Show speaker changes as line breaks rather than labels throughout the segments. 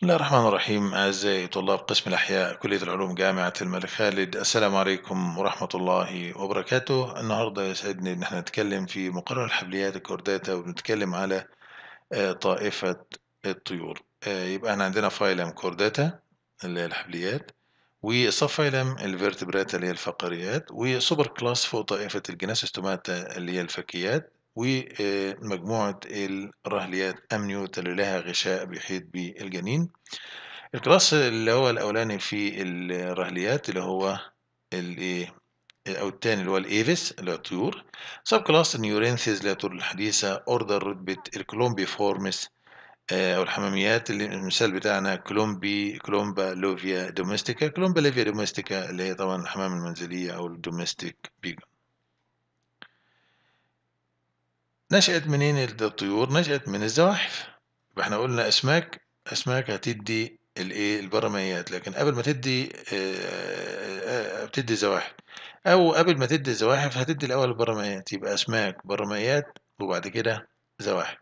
بسم الله الرحمن الرحيم أعزائي طلاب قسم الأحياء كلية العلوم جامعة الملك خالد السلام عليكم ورحمة الله وبركاته النهاردة يسعدني إن احنا نتكلم في مقرر الحبليات الكورداتا وبنتكلم على آه، طائفة الطيور آه، يبقى احنا عندنا فايلم كورداتا اللي هي الحبليات وصف فايلم الفيرتبرات اللي هي الفقريات وسوبر كلاس فوق طائفة الجناس استوماتا اللي هي الفكيات ومجموعة الرهليات أمنيوتا اللي لها غشاء بيحيط بالجنين الكلاس اللي هو الأولاني في الرهليات اللي هو الإيه أو الثاني اللي هو الإيفيس اللي هو الطيور سب كلاس النيورينثيز اللي هي الطيور الحديثة أوردر رتبة فورمس آه، أو الحماميات اللي المثال بتاعنا كلومبي كلومبا لوفيا دوميستيكا كلومبا لوفيا دوميستيكا اللي هي طبعا الحمام المنزلية أو الدوميستيك بيجا نشأت منين الطيور نشأت من الزواحف يبقى احنا قلنا اسماك اسماك هتدي الايه البرميات لكن قبل ما تدي آه، آه، آه، بتدي زواحف او قبل ما تدي زواحف هتدي الاول البرميات يبقى اسماك برميات وبعد كده زواحف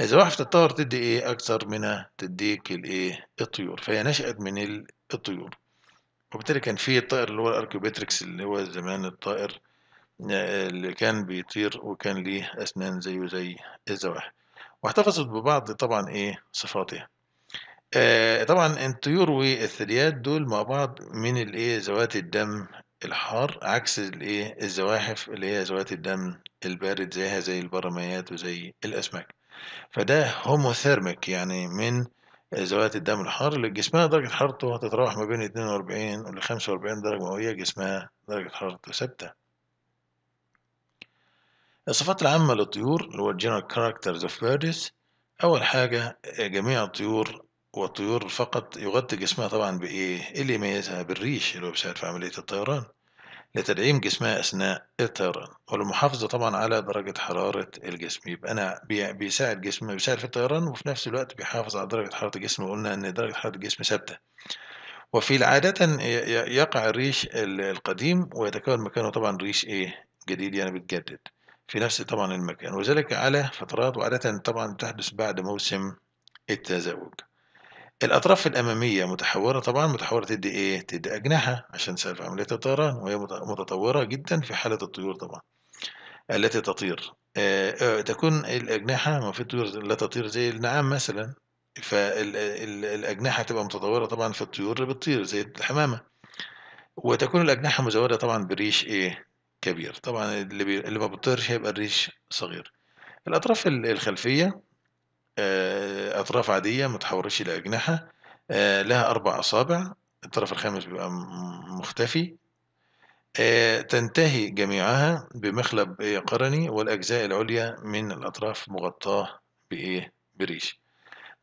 الزواحف تتطور تدي ايه اكثر منها تديك الايه الطيور فهي نشأت من الطيور وبالتالي كان في الطائر اللي هو الاركيوبتريكس اللي هو زمان الطائر اللي كان بيطير وكان ليه أسنان زيه زي الزواحف واحتفظت ببعض طبعا إيه صفاتها آه طبعا الطيور والثدييات دول مع بعض من الايه ذوات الدم الحار عكس الايه الزواحف اللي هي ذوات الدم البارد زيها زي البراميات وزي الاسماك فده هوموثيرميك يعني من ذوات الدم الحار اللي جسمها درجة حرارته هتتراوح ما بين 42 ل 45 درجة مئوية جسمها درجة حرارته ثابتة الصفات العامة للطيور اللي هو General Characters of Birds أول حاجة آه، جميع الطيور والطيور فقط يغطي جسمها طبعا بإيه؟ اللي يميزها بالريش اللي هو بيساعد في عملية الطيران لتدعيم جسمها أثناء الطيران والمحافظة طبعا على درجة حرارة الجسم يبقى أنا بيساعد جسمه بيساعد في الطيران وفي نفس الوقت بيحافظ على درجة حرارة الجسم وقلنا إن درجة حرارة الجسم ثابتة وفي عادة يقع الريش القديم ويتكون مكانه طبعا ريش إيه جديد يعني بيتجدد في نفس طبعا المكان وذلك على فترات وعادة طبعا تحدث بعد موسم التزاوج الأطراف الأمامية متحورة طبعا متحورة تدي إيه؟ تدي أجنحة عشان تساعد في عملية الطيران وهي متطورة جدا في حالة الطيور طبعا التي تطير آه،, آه تكون الأجنحة ما في طيور لا تطير زي النعام مثلا فالأجنحة تبقى متطورة طبعا في الطيور اللي بتطير زي الحمامة وتكون الأجنحة مزودة طبعا بريش إيه كبير طبعا اللي, بي... اللي ما بيطيرش هيبقى الريش صغير الأطراف الخلفية آه، أطراف عادية ما تحورش إلى أجنحة آه، لها أربع أصابع الطرف الخامس بيبقى مختفي آه، تنتهي جميعها بمخلب إيه، قرني والأجزاء العليا من الأطراف مغطاة بإيه بريش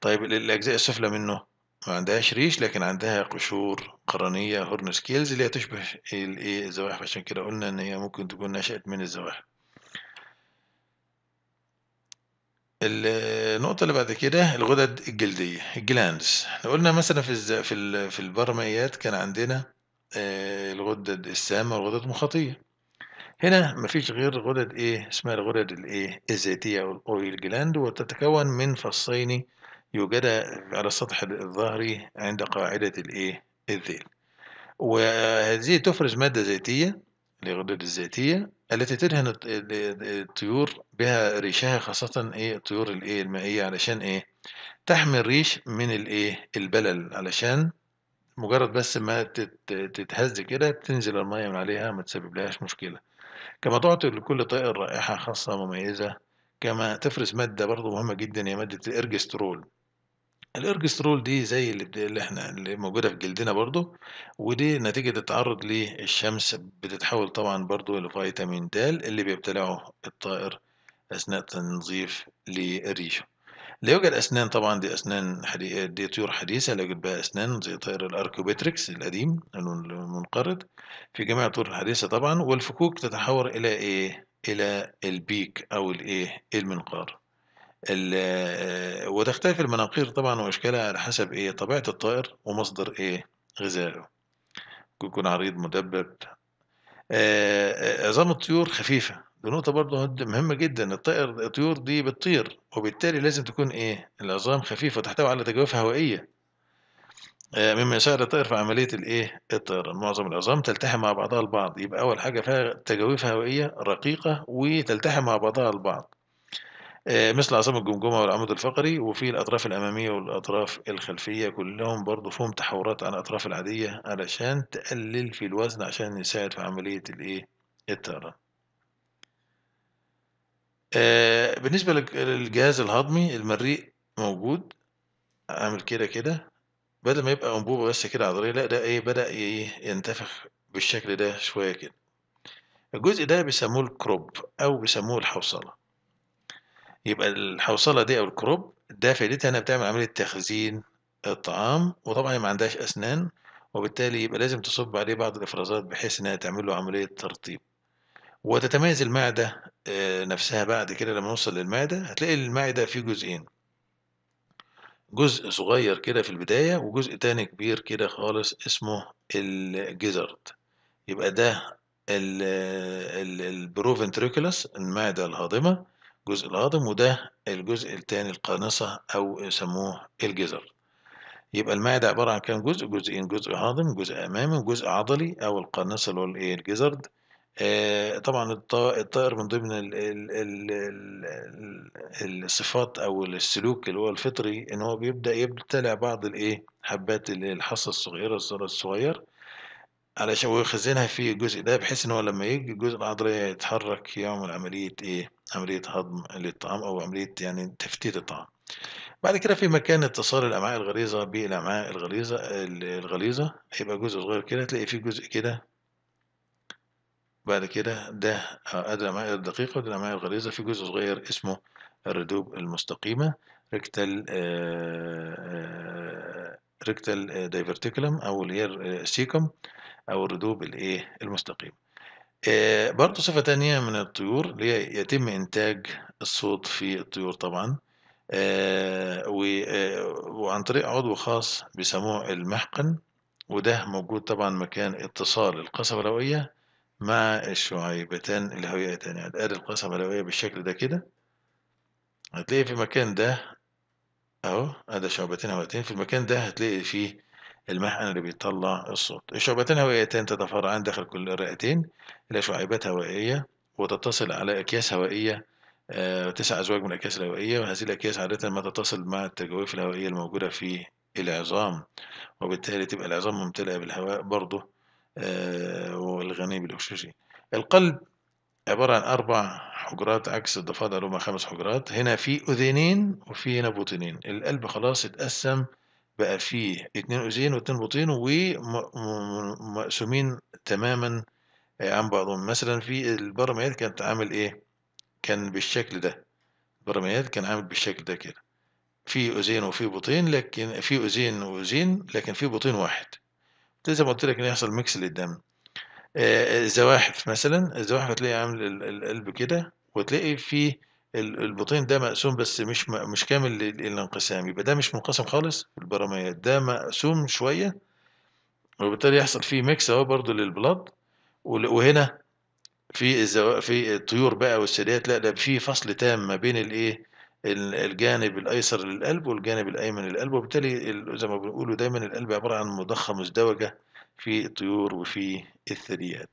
طيب الأجزاء السفلى منه ما عندهاش ريش لكن عندها قشور قرنية هورن سكيلز اللي هي تشبه الايه الزواحف عشان كده قلنا ان هي ممكن تكون نشأت من الزواحف النقطة اللي بعد كده الغدد الجلدية الجلاندز احنا قلنا مثلا في الز... في ال... في البرميات كان عندنا آه، الغدد السامة والغدد المخاطية هنا مفيش غير غدد ايه اسمها الغدد الايه الزيتية او الاويل جلاند وتتكون من فصين يوجد على السطح الظهري عند قاعدة الإيه؟ الذيل وهذه تفرز مادة زيتية الغدد الزيتية التي تدهن الطيور بها ريشها خاصة ايه الطيور الايه المائية علشان ايه تحمي الريش من الايه البلل علشان مجرد بس ما تتهز كده تنزل المية من عليها ما تسبب لهاش مشكلة كما تعطي لكل طائر رائحة خاصة مميزة كما تفرز مادة برضو مهمة جدا هي مادة الإرجسترول الارجسترول دي زي اللي, اللي احنا اللي موجوده في جلدنا برضو ودي نتيجه التعرض للشمس بتتحول طبعا برضو لفيتامين د اللي بيبتلعه الطائر اثناء تنظيف لريشه لا يوجد أسنان طبعا دي أسنان حدي... دي طيور حديثة لا يوجد بها أسنان زي طائر الأركوبتريكس القديم المنقرض في جميع الطيور الحديثة طبعا والفكوك تتحول إلى إيه؟ إلى البيك أو الإيه؟ المنقار آه، وتختلف المناقير طبعا واشكالها على حسب ايه طبيعه الطائر ومصدر ايه غذائه يكون عريض مدبب آه، آه، عظام الطيور خفيفه دي نقطه برضه مهمه جدا الطائر الطيور دي بتطير وبالتالي لازم تكون ايه العظام خفيفه وتحتوي على تجوف هوائيه مما يساعد الطائر في عمليه الايه الطيران معظم العظام تلتحم مع بعضها البعض يبقى اول حاجه فيها تجاويف هوائيه رقيقه وتلتحم مع بعضها البعض آه، مثل عصام الجمجمه والعمود الفقري وفي الاطراف الاماميه والاطراف الخلفيه كلهم برضو فيهم تحورات عن الاطراف العاديه علشان تقلل في الوزن عشان يساعد في عمليه الايه الطيران آه، بالنسبه للجهاز الهضمي المريء موجود عامل كده كده بدل ما يبقى انبوبه بس كده عضليه لا ده ايه بدا ايه ينتفخ بالشكل ده شويه كده الجزء ده بيسموه الكروب او بيسموه الحوصله يبقى الحوصله دي او الكروب الدافع دي انها بتعمل عمليه تخزين الطعام وطبعا ما عندهاش اسنان وبالتالي يبقى لازم تصب عليه بعض الافرازات بحيث انها تعمل له عمليه ترطيب وتتميز المعده آه، نفسها بعد كده لما نوصل للمعده هتلاقي المعده فيه جزئين جزء صغير كده في البدايه وجزء تاني كبير كده خالص اسمه الجزرد يبقى ده البروفنتريكولس المعده الهاضمه جزء الهضم وده الجزء التاني القانصة أو يسموه الجزر يبقى المعدة عبارة عن كام جزء جزئين جزء هضم جزء أمامي وجزء عضلي أو القانصة اللي هو الإيه الجزرد آه طبعا الطائر من ضمن ال الصفات أو السلوك اللي هو الفطري إن هو بيبدأ يبتلع بعض الإيه حبات الحصى الصغيرة الزرع الصغير علشان ويخزنها في الجزء ده بحيث ان هو لما يجي الجزء العضلي يتحرك يعمل عملية ايه عملية هضم للطعام او عملية يعني تفتيت الطعام بعد كده في مكان اتصال الامعاء الغليظة بالامعاء الغليظة الغليظة هيبقى جزء صغير كده تلاقي فيه جزء كده بعد كده ده آه، ادي الامعاء الدقيقة ودي الامعاء الغليظة في جزء صغير اسمه الردوب المستقيمة ريكتال آه، آه، الريكتال دايفرتيكولم uh, او اللي هي السيكم آه، او الردوب الايه المستقيم آه، برضه صفة تانية من الطيور اللي هي يتم إنتاج الصوت في الطيور طبعا آه، وعن طريق عضو خاص بيسموه المحقن وده موجود طبعا مكان اتصال القصبة الهوائية مع الشعيبتان الهوائيتان يعني القصبة الهوائية بالشكل ده كده هتلاقي في المكان ده اهو ادي شعبتين هوائيتين في المكان ده هتلاقي فيه المحقن اللي بيطلع الصوت الشعبتين هوائيتين تتفرعان داخل كل رئتين الى شعيبات هوائية وتتصل على اكياس هوائية آه تسع ازواج من الاكياس الهوائية وهذه الاكياس عادة ما تتصل مع التجاويف الهوائية الموجودة في العظام وبالتالي تبقى العظام ممتلئة بالهواء برضه آه والغني بالاكسجين القلب عبارة عن أربع حجرات عكس الضفادع اللي هما خمس حجرات هنا في اذينين وفي هنا بطينين القلب خلاص اتقسم بقى فيه اتنين أذين واتنين بطين ومقسومين تماما آه، عن بعضهم مثلا في البرميات كانت عامل ايه كان بالشكل ده البرميات كان عامل بالشكل ده كده في أذين وفي بطين لكن في أذين وأذين لكن في بطين واحد زي ما قلت لك ان يحصل ميكس للدم آه، زواحف مثلا الزواحف هتلاقي عامل القلب كده وتلاقي في البطين ده مقسوم بس مش مش كامل الانقسام يبقى ده مش منقسم خالص في البراميات ده مقسوم شويه وبالتالي يحصل فيه ميكس اهو برضو للبلاد وهنا في الزو... في الطيور بقى والثدييات لا ده في فصل تام ما بين الايه الجانب الايسر للقلب والجانب الايمن للقلب وبالتالي زي ما بنقولوا دايما القلب عباره عن مضخه مزدوجه في الطيور وفي الثدييات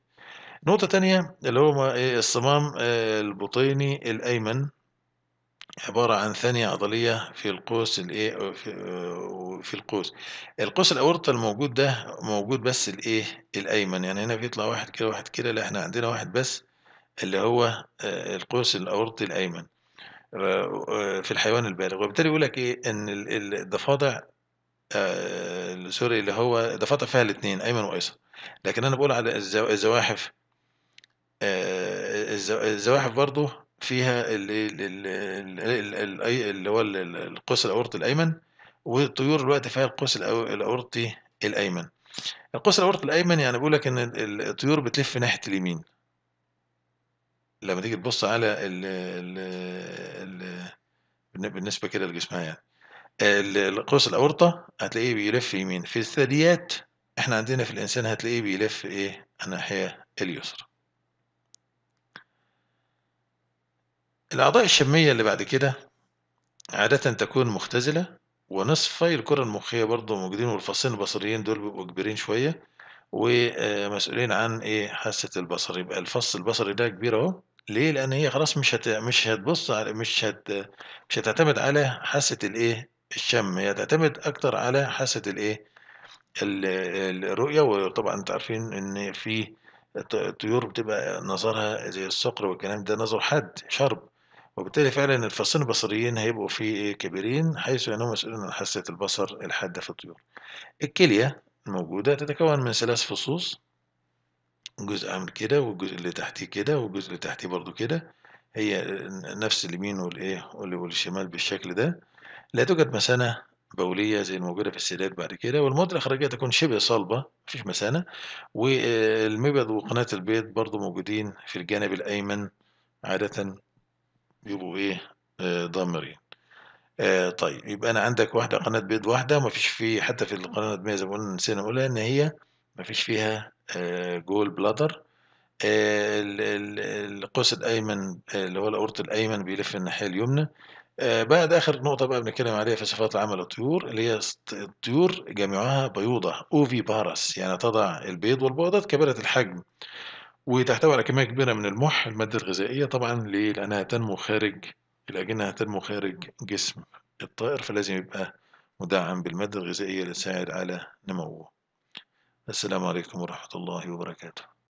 نقطة تانية اللي هو إيه، الصمام آه، البطيني الأيمن عبارة عن ثانية عضلية في القوس الايه في آه، القوس القوس الأورطة الموجود ده موجود بس الايه الأيمن يعني هنا بيطلع واحد كده واحد كده لا احنا عندنا واحد بس اللي هو آه، القوس الأورطي الأيمن في الحيوان البالغ وبالتالي يقول لك ايه ان الضفادع آه، سوري اللي هو فتح فيها الاثنين ايمن وايسر لكن انا بقول على الزواحف آه، الزواحف برضو فيها اللي, اللي, هو القوس الاورطي الايمن والطيور الوقت فيها القوس الاورطي الايمن القوس الاورطي الايمن يعني بيقول لك ان الطيور بتلف ناحيه اليمين لما تيجي تبص على ال ال بالنسبه كده لجسمها يعني القوس الأورطة هتلاقيه بيلف يمين في الثدييات احنا عندنا في الإنسان هتلاقيه بيلف ايه الناحية اليسرى الأعضاء الشمية اللي بعد كده عادة تكون مختزلة ونصفي الكرة المخية برضه موجودين والفصين البصريين دول بيبقوا كبيرين شوية ومسؤولين عن ايه حاسة البصر يبقى الفص البصري ده كبير اهو ليه لأن هي خلاص مش هت... مش هتبص على مش هت... مش هتعتمد على حاسة الايه الشم هي تعتمد اكتر على حاسه الايه الرؤيه وطبعا انتوا عارفين ان في الطيور بتبقى نظرها زي الصقر والكلام ده نظر حاد شرب وبالتالي فعلا الفصين البصريين هيبقوا في إيه؟ كبيرين حيث انهم مسؤولون عن حاسه البصر الحاده في الطيور الكليه الموجوده تتكون من ثلاث فصوص جزء عامل كده والجزء اللي تحتيه كده والجزء اللي تحتيه برضو كده هي نفس اليمين والايه والشمال بالشكل ده لا توجد مثانة بولية زي الموجودة في السيدات بعد كده والمواد الخارجية تكون شبه صلبة مفيش مثانة والمبيض وقناة البيض برضو موجودين في الجانب الأيمن عادة بيبقوا إيه ضامرين آه،, آه طيب يبقى أنا عندك واحدة قناة بيض واحدة مفيش في حتى في القناة الدمية زي ما قلنا نسينا نقولها إن هي مفيش فيها آه جول آه، بلادر القوس الأيمن آه، اللي هو الأورط الأيمن بيلف الناحية اليمنى آه، بعد آخر نقطة بقى بنتكلم عليها في صفات العمل الطيور اللي هي الطيور جميعها بيوضة أوفي بارس يعني تضع البيض والبيضات كبيرة الحجم وتحتوي على كمية كبيرة من المح المادة الغذائية طبعا ليه؟ لأنها تنمو خارج الأجنة تنمو خارج جسم الطائر فلازم يبقى مدعم بالمادة الغذائية اللي تساعد على نموه السلام عليكم ورحمة الله وبركاته